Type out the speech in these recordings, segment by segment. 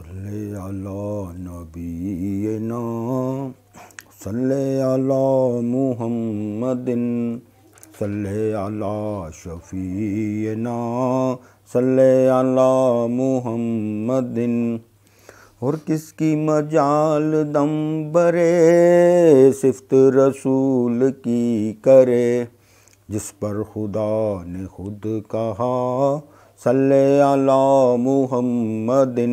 सल अला नबीना सल्ले अला मुहम्मदिन सल्ले अला शफीना सल अला मुहम्मदिन और किसकी मजाल दम बरे सिफ्त रसूल की करे जिस पर खुदा ने खुद कहा सल अला मुहम्मदिन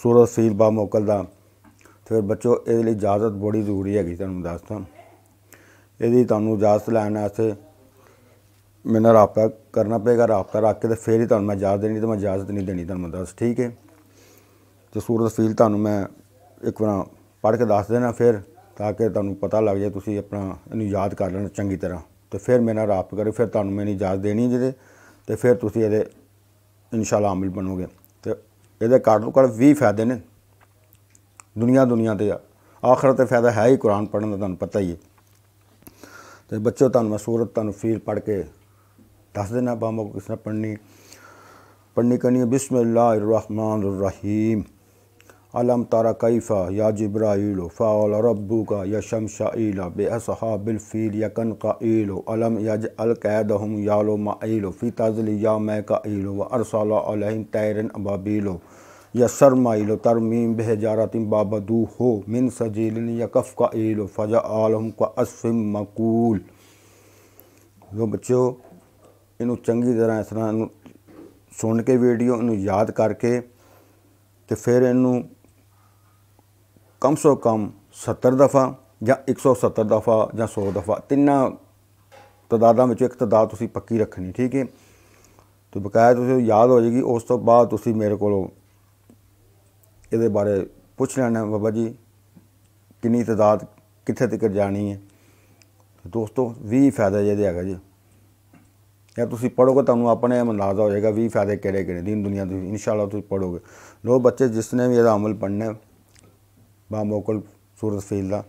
ਸੂਰਤ ਸੀਲ ਬਾ ਮੌਕਲ ਦਾ ਫਿਰ ਬੱਚੋ ਇਹਦੇ ਲਈ ਇਜਾਜ਼ਤ ਬੜੀ ਜ਼ਰੂਰੀ ਹੈਗੀ ਤੁਹਾਨੂੰ ਦੱਸਦਾ ਇਹਦੀ ਤੁਹਾਨੂੰ ਇਜਾਜ਼ਤ ਲੈਣ ਵਾਸਤੇ ਮੈਨੂੰ ਰਾਪਾ ਕਰਨਾ ਪਏਗਾ ਰਾਪਾ ਰੱਖ ਕੇ ਤੇ ਫੇਰ ਹੀ ਤੁਹਾਨੂੰ ਮੈਂ ਇਜਾਜ਼ਤ ਦੇਣੀ ਤੇ ਮੈਂ ਇਜਾਜ਼ਤ ਨਹੀਂ ਦੇਣੀ ਤੁਹਾਨੂੰ ਦੱਸ ਠੀਕ ਹੈ ਤੇ ਸੂਰਤ ਫੀਲ ਤੁਹਾਨੂੰ ਮੈਂ ਇੱਕ ਵਾਰ ਪੜ੍ਹ ਕੇ ਦੱਸ ਦੇਣਾ ਫਿਰ ਤਾਂ ਕਿ ਤੁਹਾਨੂੰ ਪਤਾ ਲੱਗ ਜਾਏ ਤੁਸੀਂ ਆਪਣਾ ਇਹਨੂੰ ਯਾਦ ਕਰ ਲੈਣਾ ਚੰਗੀ ਤਰ੍ਹਾਂ ਤੇ ਫਿਰ ਮੇਰਾ ਰਾਪ ਕਰੇ ਫਿਰ ਤੁਹਾਨੂੰ ਮੈਂ ਇਜਾਜ਼ਤ ਦੇਣੀ ਜਿਹਦੇ ਤੇ ਫਿਰ ਤੁਸੀਂ ਇਹਦੇ ਇਨਸ਼ਾਅੱਲਾ ਅਮਲ ਬਣੋਗੇ ਇਹਦੇ ਘੱਟ ਤੋਂ ਘੱਟ 20 ਫਾਇਦੇ ਨੇ ਦੁਨੀਆ ਦੁਨੀਆ ਤੇ ਆਖਰਤ ਤੇ ਫਾਇਦਾ ਹੈ ਹੀ ਕੁਰਾਨ ਪੜਨ ਦਾ ਤੁਹਾਨੂੰ ਪਤਾ ਹੀ ਹੈ ਤੇ ਬੱਚੋ ਤੁਹਾਨੂੰ ਮੈਂ ਸੂਰਤ ਤੁਹਾਨੂੰ ਫੀਲ ਪੜ ਕੇ ਦੱਸ ਦੇਣਾ ਬਾਮਾ ਕੋ ਕਿਸ ਤਰ੍ਹਾਂ ਪੜਨੀ पढ़नी करनी है बिसमीम अलम तारा कैफ़ा या जब्राइलो फ़ाल रबू का या शम शाइला बेअसहाबिलफ़ील यकन का ईलो अलम यज अलकैदहम यालो माइलो फ़ी तजल या मै का ईलो व अरसालम तैरन अबाबीलो या शरमाइलो तरमीम बहजारतिम बाबदू हो मिन सजील यकफ़ का ईलो फ़जा आलम का असम मकूल जो बच्चों इन चंकी तरह इस तरह सुन के वीडियो इन याद करके ਤੇ ਫਿਰ ਇਹਨੂੰ कम से कम सत्तर दफ़ा ਜਾਂ 170 ਦਫਾ ਜਾਂ 100 ਦਫਾ ਤਿੰਨਾਂ ਤਦਾਦਾਂ ਵਿੱਚੋਂ ਇੱਕ ਤਦਾਦ ਤੁਸੀਂ ਪੱਕੀ ਰੱਖਣੀ ਠੀਕ ਹੈ ਤੇ ਬਕਾਇਆ ਤੁਸੀਂ ਯਾਦ ਹੋ ਜਾਏਗੀ ਉਸ ਤੋਂ ਬਾਅਦ ਤੁਸੀਂ ਮੇਰੇ ਕੋਲੋਂ ਇਹਦੇ ਬਾਰੇ ਪੁੱਛ ਲੈਣਾ ਬਾਬਾ ਜੀ ਕਿੰਨੀ ਤਦਾਦ ਕਿੱਥੇ ਤੱਕ ਜਾਣੀ ਹੈ ਦੋਸਤੋ 20 ਫਾਇਦੇ ਜਿਹਦੇ ਹੈਗਾ ਜੀ ਇਹ ਤੁਸੀਂ ਪੜੋਗੇ ਤੁਹਾਨੂੰ ਆਪਣੇ ਅੰਦਾਜ਼ਾ ਹੋ ਜਾਏਗਾ 20 ਫਾਇਦੇ ਕਿਹੜੇ ਕਿਹੜੇ ਦਿਨ ਦੁਨੀਆ ਦੇ ਇਨਸ਼ਾਅੱਲਾ ਤੁਸੀਂ ਪੜੋਗੇ ਲੋ ਬੱਚੇ ਜਿਸ ਨੇ ਵੀ ਇਹਦਾ ਅਮਲ ਪੜਨਾ ਹੈ ਬਾ ਮੋਕਲ ਸੂਰਤ ਫੇਲਾ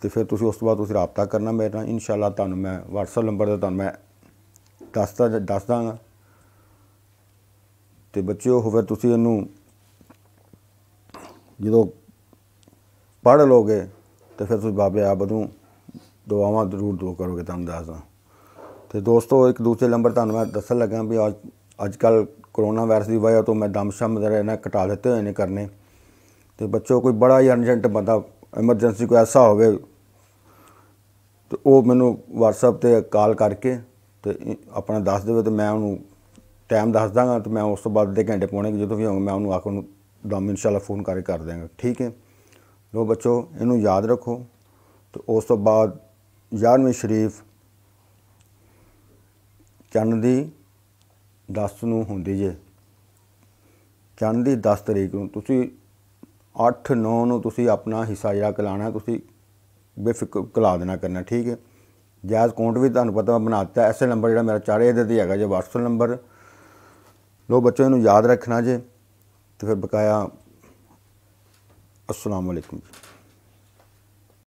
ਤੇ ਫਿਰ ਤੁਸੀਂ ਉਸ ਤੋਂ ਬਾਅਦ ਤੁਸੀਂ ਰਾਬਤਾ ਕਰਨਾ ਮੇਰੇ ਨਾਲ ਇਨਸ਼ਾਅੱਲਾ ਤੁਹਾਨੂੰ ਮੈਂ WhatsApp ਨੰਬਰ ਦਾ ਤੁਹਾਨੂੰ ਮੈਂ ਦੱਸਦਾ ਦੱਸ ਤੇ ਬੱਚਿਓ ਹੋਵੇ ਤੁਸੀਂ ਇਹਨੂੰ ਜਦੋਂ ਪੜ ਲੋਗੇ ਤੇ ਫਿਰ ਤੁਸੀਂ ਬਾਬੇ ਨੂੰ ਦੁਆਵਾਂ ਜ਼ਰੂਰ ਦੋ ਕਰੋਗੇ ਤੁਹਾਨੂੰ ਦੱਸਦਾ ਤੇ ਦੋਸਤੋ ਇੱਕ ਦੂਸਰੇ ਨੰਬਰ ਤੁਹਾਨੂੰ ਮੈਂ ਦੱਸਣ ਲੱਗਾ ਵੀ ਅੱਜ ਕੱਲ ਕੋਰੋਨਾ ਵਾਇਰਸ ਦੀ ਵਜ੍ਹਾ ਤੋਂ ਮੈਂ ਦਮ ਸ਼ਮ ਜ਼ਰਾ ਇਹਨਾਂ ਘਟਾ ਦਿੱਤੇ ਹੋਏ ਨੇ ਕਰਨੇ ਤੇ ਬੱਚੋ ਕੋਈ ਬੜਾ ਹੀ ਅਰਜੈਂਟ ਬੰਦਾ ਐਮਰਜੈਂਸੀ ਕੋਈ ਐਸਾ ਹੋਵੇ ਤੇ ਉਹ ਮੈਨੂੰ WhatsApp ਤੇ ਕਾਲ ਕਰਕੇ ਤੇ ਆਪਣਾ ਦੱਸ ਦੇਵੇ ਤੇ ਮੈਂ ਉਹਨੂੰ ਟਾਈਮ ਦੱਸ ਦਾਂਗਾ ਤੇ ਮੈਂ ਉਸ ਤੋਂ ਬਾਅਦ ਦੇ ਘੰਟੇ ਪੌਣੇ ਜਦੋਂ ਵੀ ਆਉਂਗਾ ਮੈਂ ਉਹਨੂੰ ਆਖ ਉਹਨੂੰ ਦਮ ਇਨਸ਼ਾਅੱਲਾ ਫੋਨ ਕਰਕੇ ਕਰ ਦਿਆਂਗਾ ਠੀਕ ਹੈ ਲੋ ਬੱਚੋ ਇਹਨੂੰ ਯਾਦ ਰੱਖੋ ਤੇ ਉਸ ਤੋਂ ਬਾਅਦ 11ਵੇਂ ਸ਼ਰੀਫ ਚੰਨ ਦੀ 10 ਨੂੰ ਹੁੰਦੀ ਜੇ ਚੰਨ ਦੀ 10 ਤਰੀਕ ਨੂੰ ਤੁਸੀਂ 8 9 ਨੂੰ ਤੁਸੀਂ ਆਪਣਾ ਹਿੱਸਾ ਜਿਹੜਾ ਕਲਾਣਾ ਤੁਸੀਂ ਬੇਫਿਕਰ ਕਲਾ ਦੇਣਾ ਕਰਨਾ ਠੀਕ ਹੈ ਜਾਇਜ਼ ਕਾਊਂਟ ਵੀ ਤੁਹਾਨੂੰ ਪਤਾ ਬਣਾ ਦਿੱਤਾ ਐਸੇ ਨੰਬਰ ਜਿਹੜਾ ਮੇਰਾ ਚਾਰੇ ਇਹਦੇ ਤੇ ਹੈਗਾ ਜੇ WhatsApp ਨੰਬਰ ਲੋ ਬੱਚੋ ਇਹਨੂੰ ਯਾਦ ਰੱਖਣਾ ਜੇ ਤੇ ਫਿਰ ਬਕਾਇਆ ਅਸਲਾਮ